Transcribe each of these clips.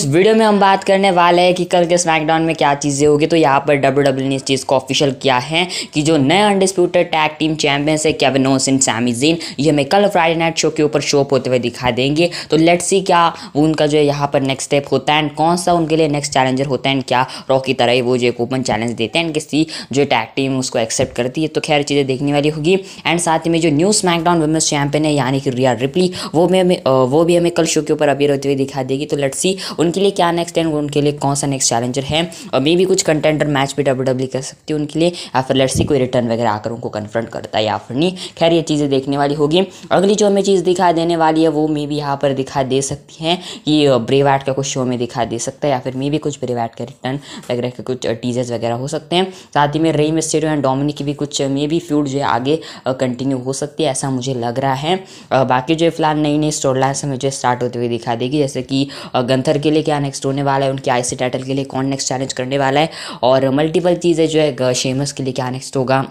इस वीडियो में हम बात करने वाले हैं कि कल के स्मैकडाउन में क्या चीज़ें होगी तो यहाँ पर डब्ल्यू डब्ल्यू e ने इस चीज़ को ऑफिशियल किया है कि जो नए अनडिस्प्यूटेड टैग टीम चैंपियंस है केविन ओसन सैमी जीन ये हमें कल फ्राइडे नाइट शो के ऊपर शो होते हुए दिखा देंगे तो लेट्स सी क्या उनका जो है यहाँ पर नेक्स्ट स्टेप होता है एंड कौन सा उनके लिए नेक्स्ट चैलेंजर होता है एंड क्या रॉक की तरह ही वो जो एक ओपन चैलेंज देते हैं एंड किसी जो टैग टीम उसको एक्सेप्ट करती है तो खैर चीज़ें देखने वाली होगी एंड साथ ही में जो न्यू स्मैकडाउन वुमेंस चैंपियन है यानी कि रिया रिपली वो भी हमें वो भी हमें कल शो के ऊपर अभी रहते हुए दिखा देगी तो लेट्स सी उन उनके लिए क्या नेक्स्ट एंड उनके लिए कौन सा नेक्स्ट चैलेंजर है और मे भी कुछ कंटेंटर मैच भी डब्ल्यू डब्ल्यू कर सकती है उनके लिए या फिर लड़सी कोई रिटर्न वगैरह आकर उनको कन्फ्रंट करता है या फिर नहीं खैर ये चीज़ें देखने वाली होगी अगली जो हमें चीज़ दिखा देने वाली है वो मे भी यहाँ पर दिखा दे सकती हैं ये ब्रेवैट का कुछ शो में दिखा दे सकता है या फिर मे भी कुछ ब्रेवैट का रिटर्न वगैरह के कुछ टीजर्स वगैरह हो सकते हैं साथ ही में रेम स्टेडियो एंड डोमिनिक की भी कुछ मे भी फ्यूड जो है आगे कंटिन्यू हो सकती है ऐसा मुझे लग रहा है बाकी जो फिलहाल नई नई स्टोर लाइन हमें जो स्टार्ट होते हुए दिखा देगी जैसे कि गंथर के लिए लिए क्या नेक्स्ट होने वाला है उनके आईसी टाइटल के लिए कौन नेक्स्ट चैलेंज करने वाला है और मल्टीपल चीज़ें जो है शेमस के लिए क्या नेक्स्ट होगा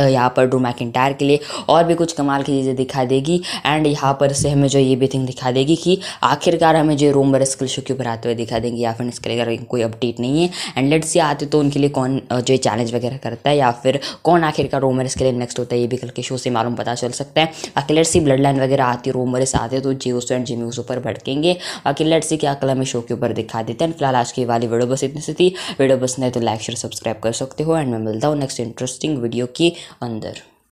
यहाँ पर ड्रू मैकिनटायर के लिए और भी कुछ कमाल की चीज़ें दिखाई देगी एंड यहाँ पर से हमें जो ये भी थिंग दिखा देगी कि आखिरकार हमें जो रोम बर कल शुक्र के ऊपर आते हुए दिखा देंगे या फिर इसके लिए कोई अपडेट नहीं है एंड लेट्स ये आते तो उनके लिए कौन जो चैलेंज वगैरह करता है या फिर कौन आखिरकार रोमर के लिए नेक्स्ट होता है ये भी कल के शो से मालूम पता चल सकता है बाकी लेट्स सी ब्लड लाइन वगैरह आती है रोमर्स आते तो उस एंड उस ऊपर भड़केंगे बाकी लेट्स सी क्या कल हमें शो के ऊपर दिखा देते हैं फिलहाल आज की वाली वीडियो बस इतनी से थी वीडियो बस नहीं तो लाइक शेयर सब्सक्राइब कर सकते हो एंड मैं मिलता हूँ नेक्स्ट इंटरेस्टिंग वीडियो की अंदर